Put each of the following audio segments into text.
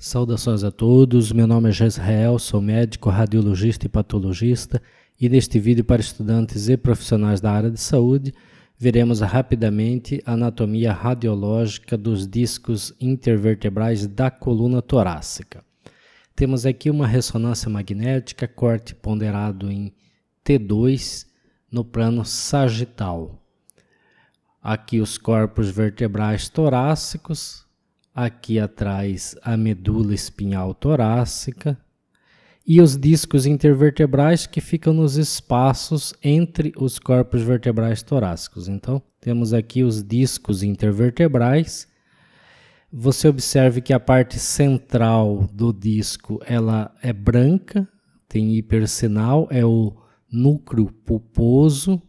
Saudações a todos, meu nome é Jezreel, sou médico, radiologista e patologista e neste vídeo para estudantes e profissionais da área de saúde veremos rapidamente a anatomia radiológica dos discos intervertebrais da coluna torácica. Temos aqui uma ressonância magnética, corte ponderado em T2 no plano sagital. Aqui os corpos vertebrais torácicos, aqui atrás a medula espinhal torácica e os discos intervertebrais que ficam nos espaços entre os corpos vertebrais torácicos. Então, temos aqui os discos intervertebrais. Você observe que a parte central do disco ela é branca, tem hipersinal, é o núcleo pulposo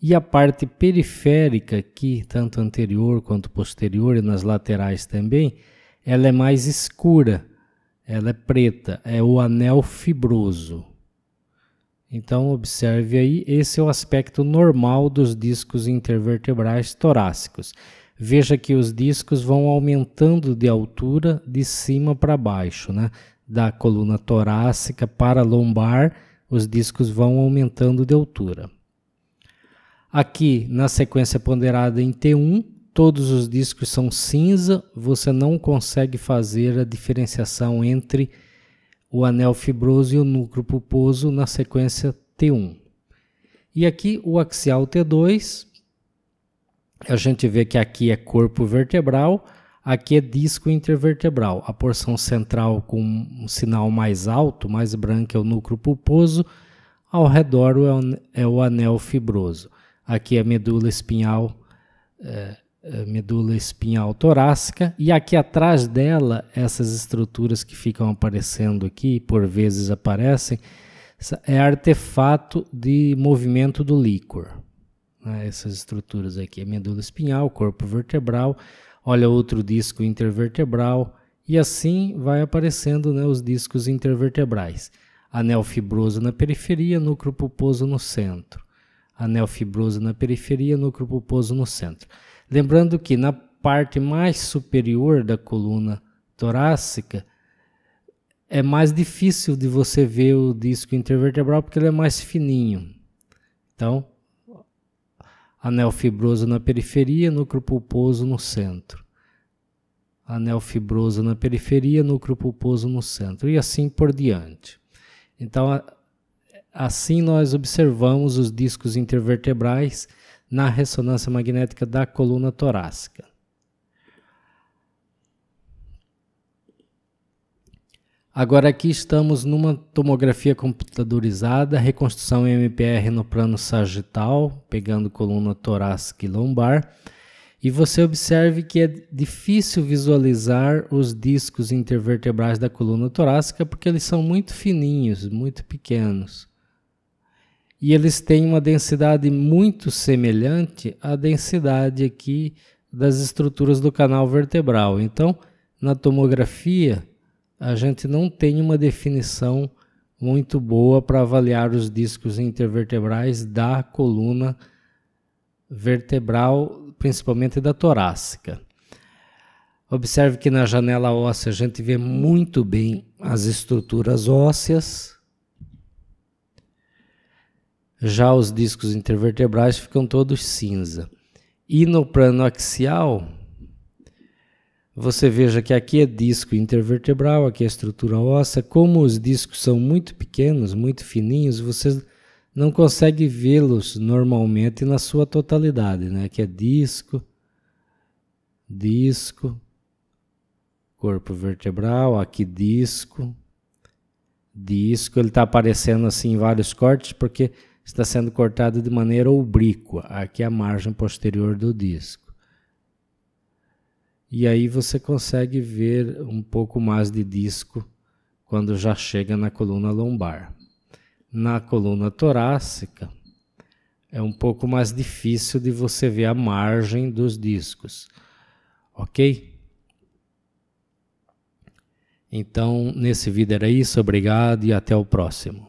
e a parte periférica aqui, tanto anterior quanto posterior e nas laterais também, ela é mais escura, ela é preta, é o anel fibroso. Então observe aí, esse é o aspecto normal dos discos intervertebrais torácicos. Veja que os discos vão aumentando de altura de cima para baixo, né? Da coluna torácica para a lombar, os discos vão aumentando de altura. Aqui na sequência ponderada em T1, todos os discos são cinza, você não consegue fazer a diferenciação entre o anel fibroso e o núcleo pulposo na sequência T1. E aqui o axial T2, a gente vê que aqui é corpo vertebral, aqui é disco intervertebral. A porção central com um sinal mais alto, mais branco, é o núcleo pulposo, ao redor é o é anel fibroso aqui é a medula espinhal, a é, é, medula espinhal torácica, e aqui atrás dela, essas estruturas que ficam aparecendo aqui, por vezes aparecem, é artefato de movimento do líquor. Né? Essas estruturas aqui, a medula espinhal, corpo vertebral, olha outro disco intervertebral, e assim vai aparecendo né, os discos intervertebrais. Anel fibroso na periferia, núcleo pulposo no centro anel fibroso na periferia, núcleo pulposo no centro. Lembrando que na parte mais superior da coluna torácica é mais difícil de você ver o disco intervertebral porque ele é mais fininho. Então, anel fibroso na periferia, núcleo pulposo no centro. Anel fibroso na periferia, núcleo pulposo no centro e assim por diante. Então, Assim, nós observamos os discos intervertebrais na ressonância magnética da coluna torácica. Agora aqui estamos numa tomografia computadorizada, reconstrução MPR no plano sagital, pegando coluna torácica e lombar. E você observe que é difícil visualizar os discos intervertebrais da coluna torácica porque eles são muito fininhos, muito pequenos e eles têm uma densidade muito semelhante à densidade aqui das estruturas do canal vertebral. Então, na tomografia, a gente não tem uma definição muito boa para avaliar os discos intervertebrais da coluna vertebral, principalmente da torácica. Observe que na janela óssea a gente vê muito bem as estruturas ósseas, já os discos intervertebrais ficam todos cinza. E no plano axial, você veja que aqui é disco intervertebral, aqui é estrutura óssea. Como os discos são muito pequenos, muito fininhos, você não consegue vê-los normalmente na sua totalidade, né? Que é disco, disco, corpo vertebral, aqui disco, disco. Ele está aparecendo assim em vários cortes porque está sendo cortada de maneira oblíqua, aqui é a margem posterior do disco. E aí você consegue ver um pouco mais de disco quando já chega na coluna lombar. Na coluna torácica, é um pouco mais difícil de você ver a margem dos discos, ok? Então, nesse vídeo era isso, obrigado e até o próximo.